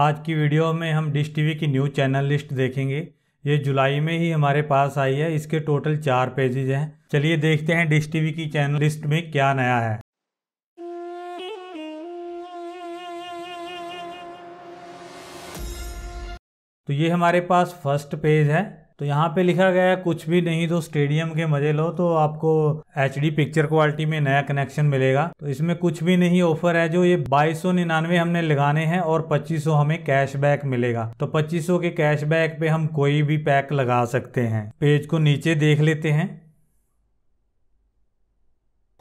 आज की वीडियो में हम डिश टीवी की न्यूज चैनल लिस्ट देखेंगे ये जुलाई में ही हमारे पास आई है इसके टोटल चार पेजेज हैं चलिए देखते हैं डिश टीवी की चैनल लिस्ट में क्या नया है तो ये हमारे पास फर्स्ट पेज है तो यहाँ पे लिखा गया है कुछ भी नहीं तो स्टेडियम के मजे लो तो आपको एच पिक्चर क्वालिटी में नया कनेक्शन मिलेगा तो इसमें कुछ भी नहीं ऑफर है जो ये बाईस हमने लगाने हैं और पच्चीस हमें कैशबैक मिलेगा तो पच्चीस के कैशबैक पे हम कोई भी पैक लगा सकते हैं पेज को नीचे देख लेते हैं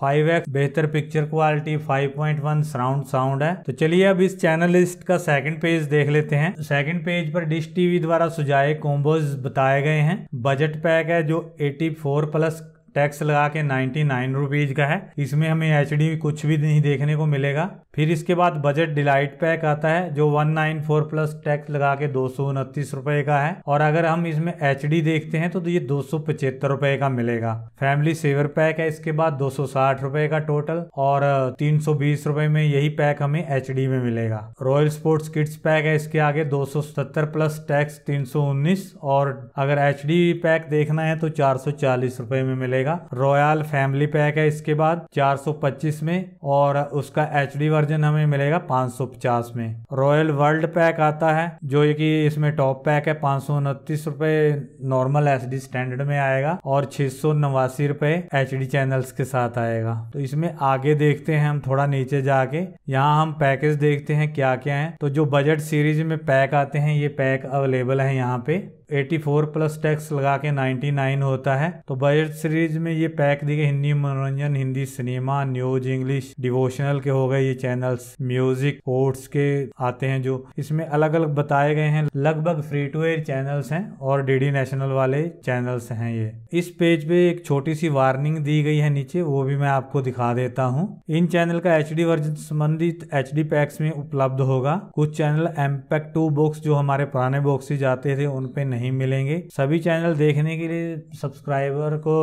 फाइव एक्स बेहतर पिक्चर क्वालिटी 5.1 सराउंड साउंड है तो चलिए अब इस चैनल लिस्ट का सेकंड पेज देख लेते हैं सेकंड पेज पर डिश टीवी द्वारा सुझाए कोम्बोज बताए गए हैं बजट पैक है जो 84 प्लस टैक्स लगा के नाइन्टी नाइन रुपीज का है इसमें हमें एच कुछ भी नहीं देखने को मिलेगा फिर इसके बाद बजट डिलाइट पैक आता है जो one nine four plus tax लगा के दो सौ उनतीस रुपए का है और अगर हम इसमें एच देखते हैं तो ये दो सौ पचहत्तर रुपए का मिलेगा फैमिली सेवर पैक है इसके बाद दो रुपए का टोटल और तीन रुपए में यही पैक हमें एच में मिलेगा रॉयल स्पोर्ट्स किड्स पैक है इसके आगे 270 प्लस टैक्स उन्नीस और अगर एच पैक देखना है तो चार रुपए में मिलेगा मिलेगा रॉयल फैमिली पैक है इसके बाद 425 में और उसका एच वर्जन हमें मिलेगा 550 में रॉयल वर्ल्ड पैक आता है जो कि इसमें टॉप पैक है पाँच सौ नॉर्मल एच स्टैंडर्ड में आएगा और छह सौ नवासी रुपए एच चैनल्स के साथ आएगा तो इसमें आगे देखते हैं हम थोड़ा नीचे जाके यहाँ हम पैकेज देखते हैं क्या क्या है तो जो बजट सीरीज में पैक आते हैं ये पैक अवेलेबल है यहाँ पे 84 प्लस टैक्स लगा के 99 होता है तो बजट सीरीज में ये पैक दिए हिंदी मनोरंजन Hindi cinema news English devotional के हो गए ये चैनल्स म्यूजिक स्पोर्ट्स के आते हैं जो इसमें अलग अलग बताए गए हैं लगभग फ्री टू एयर चैनल्स हैं और डीडी नेशनल वाले चैनल्स हैं ये इस पेज पे एक छोटी सी वार्निंग दी गई है नीचे वो भी मैं आपको दिखा देता हूँ इन चैनल का एच वर्जन संबंधित एच पैक्स में उपलब्ध होगा कुछ चैनल एम्पैक्ट टू बॉक्स जो हमारे पुराने बॉक्स ही जाते थे उनपे नहीं नहीं मिलेंगे सभी चैनल देखने के लिए सब्सक्राइबर को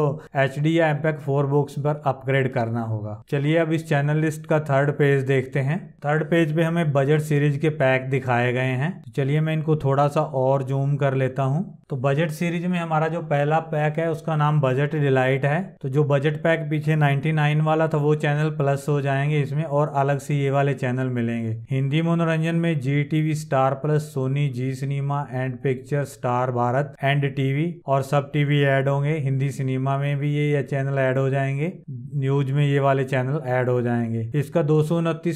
एच डी या एमपैक e फोर बुक्स पर अपग्रेड करना होगा चलिए अब इस चैनल लिस्ट का थर्ड पेज देखते हैं थर्ड पेज पे हमें बजट सीरीज के पैक दिखाए गए हैं चलिए मैं इनको थोड़ा सा और जूम कर लेता हूँ तो बजट सीरीज में हमारा जो पहला पैक है उसका नाम बजट डिलाइट है तो जो बजट पैक पीछे 99 वाला था वो चैनल प्लस हो जाएंगे इसमें और अलग से ये वाले चैनल मिलेंगे हिंदी मनोरंजन में Zee TV Star Plus Sony Zee cinema and picture Star Star Bharat and TV और सब टीवी ऐड होंगे हिंदी सिनेमा में भी ये चैनल ऐड हो जाएंगे न्यूज में ये वाले चैनल ऐड हो जाएंगे इसका दो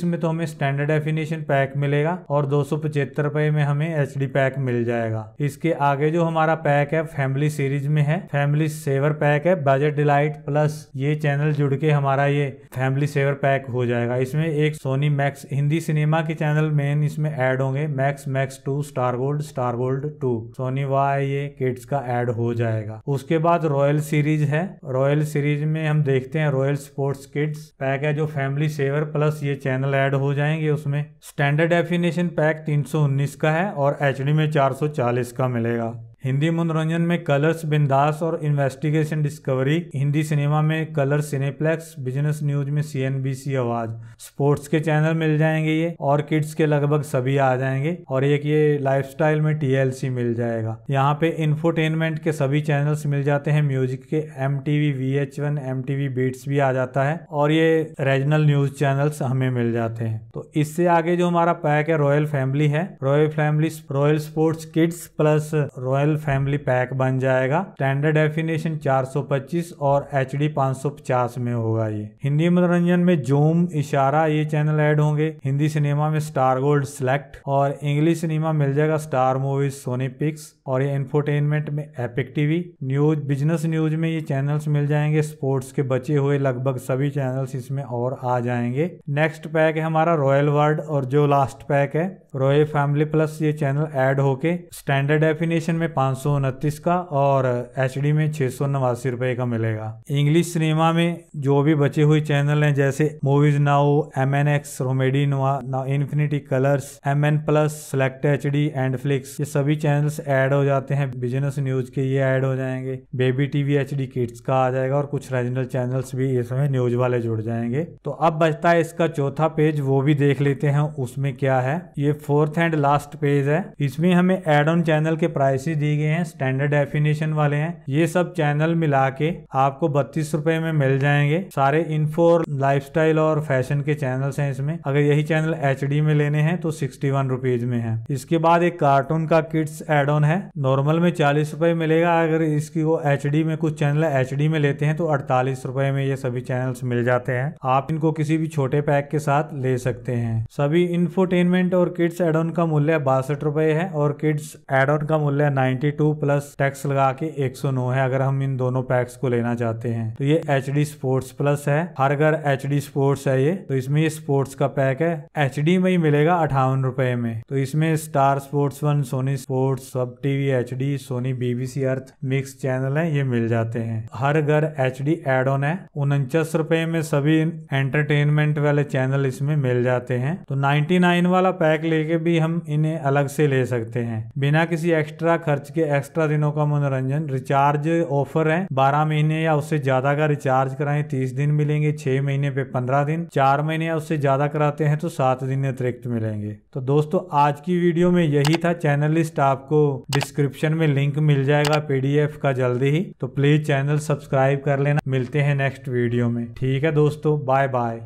में तो हमें स्टैंडर्ड डेफिनेशन पैक मिलेगा और दो रुपए में हमें एच पैक मिल जाएगा इसके आगे जो हमारा पैक है फैमिली सीरीज में है फैमिली सेवर पैक है बजट डिलाइट प्लस ये चैनल जुड़ के हमारा ये फैमिली सेवर पैक हो जाएगा इसमें एक सोनी मैक्स हिंदी सिनेमा के चैनल मेन इसमें ऐड होंगे Max Max two Star Gold Star Gold two Sony हुआ है ये किड्स का ऐड हो जाएगा उसके बाद रॉयल सीरीज है रॉयल सीरीज में हम देखते हैं रॉयल स्पोर्ट्स किड्स पैक है जो फैमिली सेवर प्लस ये चैनल ऐड हो जाएंगे उसमें स्टैंडर्ड डेफिनेशन पैक 319 का है और एच में 440 का मिलेगा हिंदी मनोरंजन में कलर्स बिंदास और इन्वेस्टिगेशन डिस्कवरी हिंदी सिनेमा में कलर सिनेप्लेक्स बिजनेस न्यूज में सीएनबीसी आवाज स्पोर्ट्स के चैनल मिल जाएंगे ये और किड्स के लगभग सभी आ जाएंगे और एक ये लाइफस्टाइल में टीएलसी मिल जाएगा यहाँ पे इन्फोटेनमेंट के सभी चैनल्स मिल जाते हैं म्यूजिक के M TV V H one M TV beats भी आ जाता है और ये रीजनल न्यूज चैनल्स हमें मिल जाते हैं तो इससे आगे जो हमारा पैक है रॉयल फैमिली है royal family royal sports kids plus royal L family pack बन जाएगा स्टैंडर्ड डेफिनेशन 425 और एच डी में होगा ये हिंदी मनोरंजन में जूम इशारा ये चैनल ऐड होंगे हिंदी सिनेमा में स्टार गोल्ड सिलेक्ट और इंग्लिश सिनेमा मिल जाएगा स्टार मूवीज सोनी पिक्स और ये इन्फोटेनमेंट में Epic TV news business news में ये चैनल्स मिल जाएंगे स्पोर्ट्स के बचे हुए लगभग सभी चैनल्स इसमें और आ जाएंगे नेक्स्ट पैक है हमारा रॉयल वर्ल्ड और जो लास्ट पैक है रॉयल फैमिली प्लस ये चैनल ऐड होके स्टैंडर्ड डेफिनेशन में पाँच सौ उनतीस का और एच डी में छह सौ नवासी रूपए का मिलेगा इंग्लिश सिनेमा में जो भी बचे हुए चैनल हैं जैसे Movies Now M N X Romedy Infinity Colors M N plus select H D and flix ये सभी चैनल्स ऐड हो जाते हैं बिजनेस न्यूज के ये ऐड हो जाएंगे baby TV H D kids का आ जाएगा और कुछ रेजनल चैनल्स भी इसमें न्यूज वाले जुड़ जाएंगे तो अब बचता है इसका चौथा पेज वो भी देख लेते हैं उसमें क्या है ये फोर्थ एंड लास्ट पेज है इसमें हमें एड ऑन चैनल के प्राइसेस दिए दिए गए हैं स्टैंडर्ड डेफिनेशन वाले हैं ये सब चैनल मिला के आपको बत्तीस रूपए में मिल जाएंगे सारे इन्फो और लाइफ और फैशन के चैनल हैं इसमें अगर यही चैनल एच में लेने हैं तो सिक्सटी वन में है इसके बाद एक कार्टून का किड्स एड ऑन है नॉर्मल में चालीस रूपए मिलेगा अगर इसकी वो एच में कुछ चैनल एच में लेते हैं तो अड़तालीस रूपए में ये सभी चैनल्स मिल जाते हैं आप इनको किसी भी छोटे पैक के साथ ले सकते हैं सभी इन्फोटेनमेंट और किड्स एड ऑन का मूल्य बासठ रूपए है और किड्स एड ऑन का मूल्य नाइन 92 प्लस टैक्स लगा के 109 है अगर हम इन दोनों पैक्स को लेना चाहते हैं तो ये एच डी स्पोर्ट्स प्लस है हर घर एच डी स्पोर्ट्स है ये तो इसमें ये स्पोर्ट्स का पैक है एच डी में ही मिलेगा अठावन रुपए में तो इसमें Star Sports one Sony Sports Sab TV H D Sony BBC Earth mix channel है ये मिल जाते हैं हर घर एच डी एड ऑन है उनचास रुपए में सभी एंटरटेनमेंट वाले चैनल इसमें मिल जाते हैं तो 99 वाला पैक लेके भी हम इन्हें अलग से ले सकते हैं बिना किसी एक्स्ट्रा खर्च के एक्स्ट्रा दिनों का मनोरंजन रिचार्ज ऑफर है बारह महीने या उससे ज्यादा का रिचार्ज कराएं तीस दिन मिलेंगे छह महीने पे पंद्रह दिन चार महीने या उससे ज्यादा कराते हैं तो सात दिन अतिरिक्त मिलेंगे तो दोस्तों आज की वीडियो में यही था चैनल लिस्ट आपको डिस्क्रिप्शन में लिंक मिल जाएगा पीडीएफ का जल्दी ही तो प्लीज चैनल सब्सक्राइब कर लेना मिलते हैं नेक्स्ट वीडियो में ठीक है दोस्तों बाय बाय